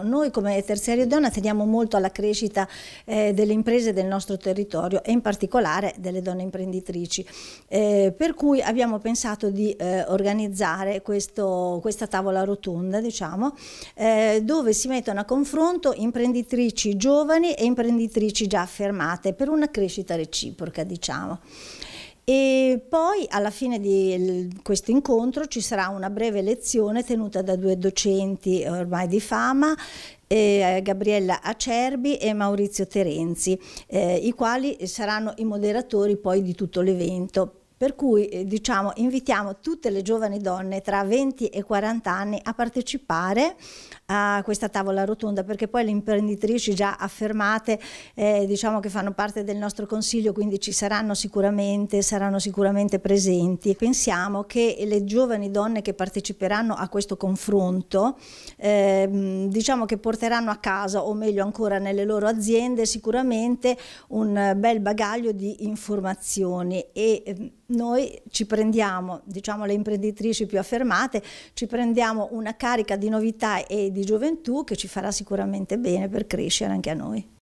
Noi come Terziario Donna teniamo molto alla crescita eh, delle imprese del nostro territorio e in particolare delle donne imprenditrici, eh, per cui abbiamo pensato di eh, organizzare questo, questa tavola rotonda diciamo, eh, dove si mettono a confronto imprenditrici giovani e imprenditrici già affermate per una crescita reciproca. Diciamo. E poi alla fine di questo incontro ci sarà una breve lezione tenuta da due docenti ormai di fama, eh, Gabriella Acerbi e Maurizio Terenzi, eh, i quali saranno i moderatori poi di tutto l'evento. Per cui eh, diciamo, invitiamo tutte le giovani donne tra 20 e 40 anni a partecipare a questa tavola rotonda perché poi le imprenditrici già affermate eh, diciamo che fanno parte del nostro consiglio quindi ci saranno sicuramente, saranno sicuramente presenti. Pensiamo che le giovani donne che parteciperanno a questo confronto eh, diciamo che porteranno a casa o meglio ancora nelle loro aziende sicuramente un bel bagaglio di informazioni e ehm, noi ci prendiamo, diciamo le imprenditrici più affermate, ci prendiamo una carica di novità e di gioventù che ci farà sicuramente bene per crescere anche a noi.